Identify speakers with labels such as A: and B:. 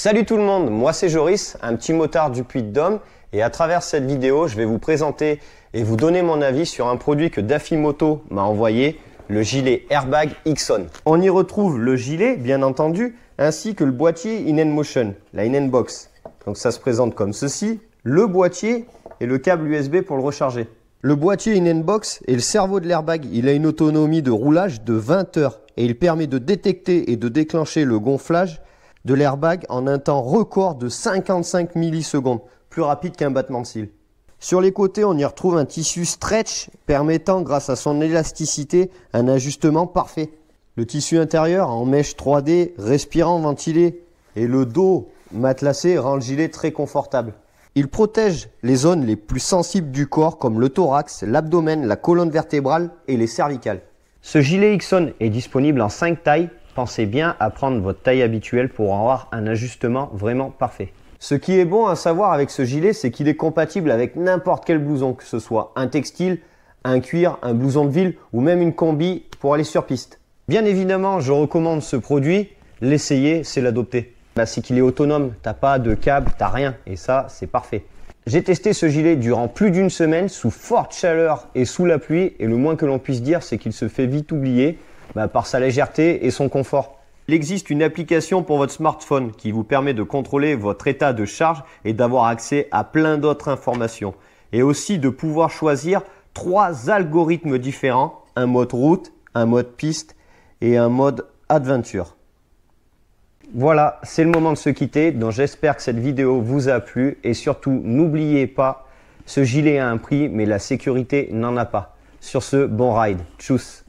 A: Salut tout le monde, moi c'est Joris, un petit motard du Puy de Dôme et à travers cette vidéo je vais vous présenter et vous donner mon avis sur un produit que Daffy Moto m'a envoyé, le gilet Airbag Ixon. On y retrouve le gilet bien entendu ainsi que le boîtier In-N-Motion, la In-N-Box. Donc ça se présente comme ceci, le boîtier et le câble USB pour le recharger. Le boîtier In-N-Box est le cerveau de l'airbag, il a une autonomie de roulage de 20 heures et il permet de détecter et de déclencher le gonflage de l'airbag en un temps record de 55 millisecondes, plus rapide qu'un battement de cils. Sur les côtés, on y retrouve un tissu stretch permettant, grâce à son élasticité, un ajustement parfait. Le tissu intérieur en mèche 3D, respirant, ventilé, et le dos matelassé rend le gilet très confortable. Il protège les zones les plus sensibles du corps comme le thorax, l'abdomen, la colonne vertébrale et les cervicales. Ce gilet Ixon est disponible en 5 tailles pensez bien à prendre votre taille habituelle pour avoir un ajustement vraiment parfait. Ce qui est bon à savoir avec ce gilet, c'est qu'il est compatible avec n'importe quel blouson, que ce soit un textile, un cuir, un blouson de ville ou même une combi pour aller sur piste. Bien évidemment, je recommande ce produit, l'essayer, c'est l'adopter. Bah, c'est qu'il est autonome, t'as pas de câble, t'as rien, et ça, c'est parfait. J'ai testé ce gilet durant plus d'une semaine sous forte chaleur et sous la pluie, et le moins que l'on puisse dire, c'est qu'il se fait vite oublier. Bah, par sa légèreté et son confort. Il existe une application pour votre smartphone qui vous permet de contrôler votre état de charge et d'avoir accès à plein d'autres informations. Et aussi de pouvoir choisir trois algorithmes différents, un mode route, un mode piste et un mode adventure. Voilà, c'est le moment de se quitter, donc j'espère que cette vidéo vous a plu et surtout n'oubliez pas, ce gilet a un prix mais la sécurité n'en a pas. Sur ce, bon ride, tchuss